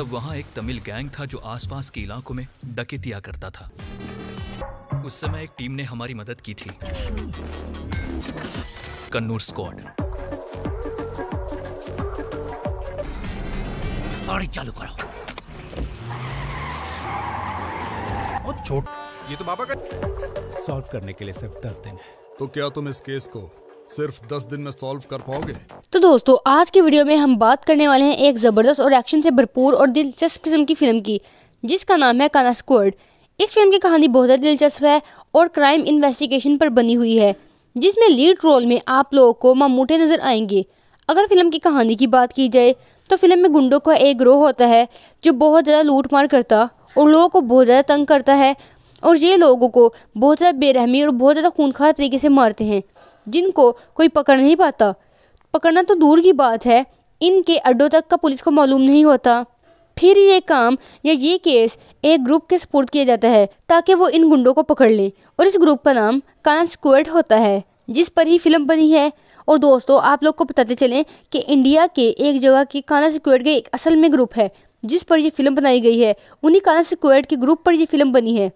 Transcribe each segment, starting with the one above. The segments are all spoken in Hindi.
तब वहाँ एक तमिल गैंग था जो आसपास के इलाकों में डकेतिया करता था उस समय एक टीम ने हमारी मदद की थी कन्नूर स्क्वाड गाड़ी चालू करो और छोट ये तो बाबा का सॉल्व करने के लिए सिर्फ दस दिन है तो क्या तुम इस केस को सिर्फ दस दिन में सॉल्व कर पाओगे तो दोस्तों आज की वीडियो में हम बात करने वाले हैं एक ज़बरदस्त और एक्शन से भरपूर और दिलचस्प किस्म की फिल्म की जिसका नाम है काना स्क्वर्ड इस फिल्म की कहानी बहुत ज़्यादा दिलचस्प है और क्राइम इन्वेस्टिगेशन पर बनी हुई है जिसमें लीड रोल में आप लोगों को मामूठे नज़र आएंगे अगर फिल्म की कहानी की बात की जाए तो फिल्म में गुंडों का एक ग्रोह होता है जो बहुत ज़्यादा लूट मार करता और लोगों को बहुत ज़्यादा तंग करता है और ये लोगों को बहुत ज़्यादा बेरहमी और बहुत ज़्यादा खूनखार तरीके से मारते हैं जिनको कोई पकड़ नहीं पाता पकड़ना तो दूर की बात है इनके अड्डों तक का पुलिस को मालूम नहीं होता फिर ये काम या ये केस एक ग्रुप के सपोर्ट किया जाता है ताकि वो इन गुंडों को पकड़ लें और इस ग्रुप का नाम स्क्वेड होता है जिस पर ही फिल्म बनी है और दोस्तों आप लोग को बताते चलें कि इंडिया के एक जगह की काना स्क्वेड के एक असल में ग्रुप है जिस पर यह फिल्म बनाई गई है उन्हीं काना स्क्वेड के ग्रुप पर यह फिल्म बनी है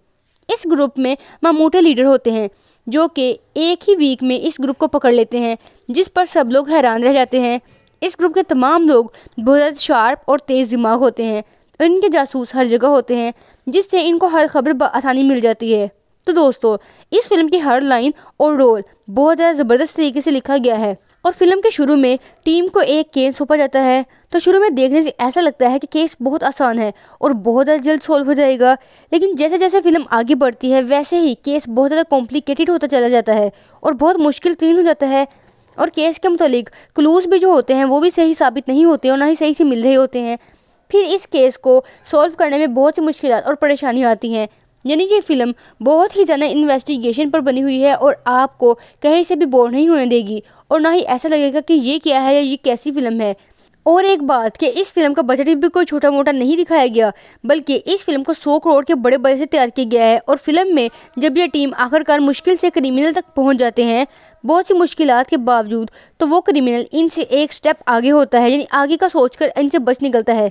इस ग्रुप में मामूटे लीडर होते हैं जो कि एक ही वीक में इस ग्रुप को पकड़ लेते हैं जिस पर सब लोग हैरान रह जाते हैं इस ग्रुप के तमाम लोग बहुत ज़्यादा शार्प और तेज़ दिमाग होते हैं इनके जासूस हर जगह होते हैं जिससे इनको हर खबर आसानी मिल जाती है तो दोस्तों इस फिल्म की हर लाइन और रोल बहुत ज़्यादा ज़बरदस्त तरीके से लिखा गया है और फिल्म के शुरू में टीम को एक केस सौंपा जाता है तो शुरू में देखने से ऐसा लगता है कि केस बहुत आसान है और बहुत ज़्यादा जल्द सॉल्व हो जाएगा लेकिन जैसे जैसे फिल्म आगे बढ़ती है वैसे ही केस बहुत ज़्यादा कॉम्प्लिकेटेड होता चला जाता है और बहुत मुश्किल क्लीन हो जाता है और केस के मुतालिक क्लूज़ भी जो होते हैं वो भी सही साबित नहीं होते और ना ही सही से मिल रहे होते हैं फिर इस केस को सॉल्व करने में बहुत सी मुश्किल और परेशानियाँ आती हैं यानी ये फिल्म बहुत ही ज़्यादा इन्वेस्टिगेशन पर बनी हुई है और आपको कहीं से भी बोर नहीं होने देगी और ना ही ऐसा लगेगा कि ये क्या है या ये कैसी फिल्म है और एक बात कि इस फिल्म का बजट भी कोई छोटा मोटा नहीं दिखाया गया बल्कि इस फिल्म को सौ करोड़ के बड़े बड़े से तैयार किया गया है और फिल्म में जब यह टीम आखिरकार मुश्किल से क्रिमिनल तक पहुंच जाते हैं बहुत सी मुश्किल के बावजूद तो वो क्रिमिनल इनसे एक स्टेप आगे होता है यानी आगे का सोचकर इनसे बच निकलता है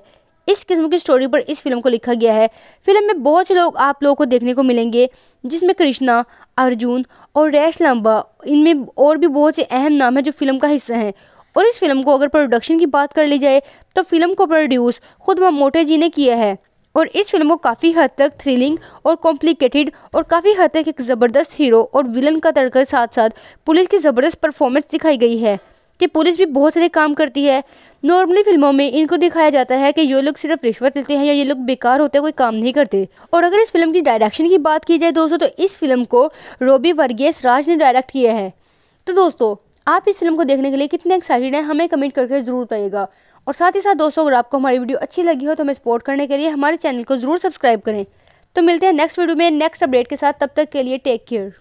इस किस्म की स्टोरी पर इस फिल्म को लिखा गया है फिल्म में बहुत से लोग आप लोगों को देखने को मिलेंगे जिसमें कृष्णा अर्जुन और रैश लाम्बा इनमें और भी बहुत से अहम नाम हैं जो फिल्म का हिस्सा हैं और इस फिल्म को अगर प्रोडक्शन की बात कर ली जाए तो फिल्म को प्रोड्यूस खुद मोटे जी ने किया है और इस फिल्म को काफ़ी हद तक थ्रिलिंग और कॉम्प्लिकेटेड और काफ़ी हद तक एक ज़बरदस्त हीरो और विलन का तड़का साथ साथ पुलिस की ज़बरदस्त परफॉर्मेंस दिखाई गई है कि पुलिस भी बहुत सारे काम करती है नॉर्मली फिल्मों में इनको दिखाया जाता है कि ये लोग सिर्फ रिश्वत लेते हैं या ये लोग बेकार होते हैं कोई काम नहीं करते और अगर इस फिल्म की डायरेक्शन की बात की जाए दोस्तों तो इस फिल्म को रोबी वर्गेस राज ने डायरेक्ट किया है तो दोस्तों आप इस फिल्म को देखने के लिए कितने एक्साइटेड हैं हमें कमेंट करके ज़रूर बताइएगा और साथ ही साथ दोस्तों अगर आपको हमारी वीडियो अच्छी लगी हो तो हमें सपोर्ट करने के लिए हमारे चैनल को ज़रूर सब्सक्राइब करें तो मिलते हैं नेक्स्ट वीडियो में नेक्स्ट अपडेट के साथ तब तक के लिए टेक केयर